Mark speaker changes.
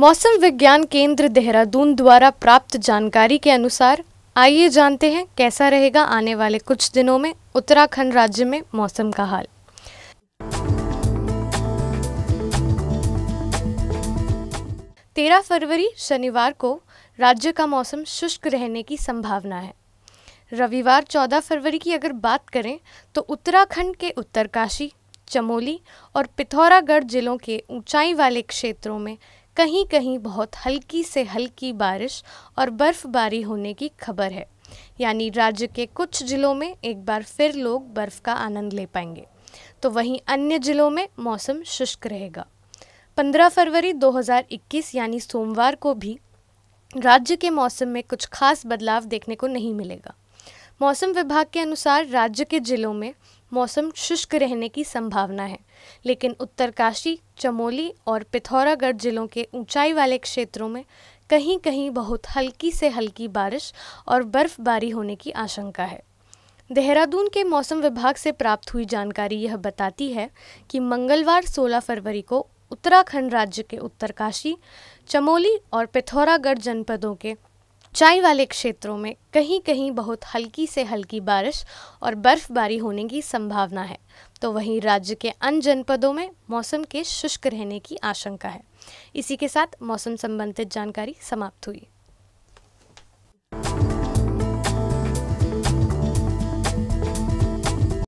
Speaker 1: मौसम विज्ञान केंद्र देहरादून द्वारा प्राप्त जानकारी के अनुसार आइए जानते हैं कैसा रहेगा आने वाले कुछ दिनों में उत्तराखंड राज्य में मौसम का हाल तेरह फरवरी शनिवार को राज्य का मौसम शुष्क रहने की संभावना है रविवार 14 फरवरी की अगर बात करें तो उत्तराखंड के उत्तरकाशी चमोली और पिथौरागढ़ जिलों के ऊंचाई वाले क्षेत्रों में कहीं कहीं बहुत हल्की से हल्की बारिश और बर्फ़बारी होने की खबर है यानी राज्य के कुछ जिलों में एक बार फिर लोग बर्फ़ का आनंद ले पाएंगे तो वहीं अन्य जिलों में मौसम शुष्क रहेगा 15 फरवरी 2021 यानी सोमवार को भी राज्य के मौसम में कुछ खास बदलाव देखने को नहीं मिलेगा मौसम विभाग के अनुसार राज्य के जिलों में मौसम शुष्क रहने की संभावना है लेकिन उत्तरकाशी चमोली और पिथौरागढ़ जिलों के ऊंचाई वाले क्षेत्रों में कहीं कहीं बहुत हल्की से हल्की बारिश और बर्फबारी होने की आशंका है देहरादून के मौसम विभाग से प्राप्त हुई जानकारी यह बताती है कि मंगलवार 16 फरवरी को उत्तराखंड राज्य के उत्तरकाशी चमोली और पिथौरागढ़ जनपदों के चाय वाले क्षेत्रों में कहीं कहीं बहुत हल्की से हल्की बारिश और बर्फबारी होने की संभावना है तो वहीं राज्य के अन्य जनपदों में मौसम के शुष्क रहने की आशंका है इसी के साथ मौसम संबंधित जानकारी समाप्त हुई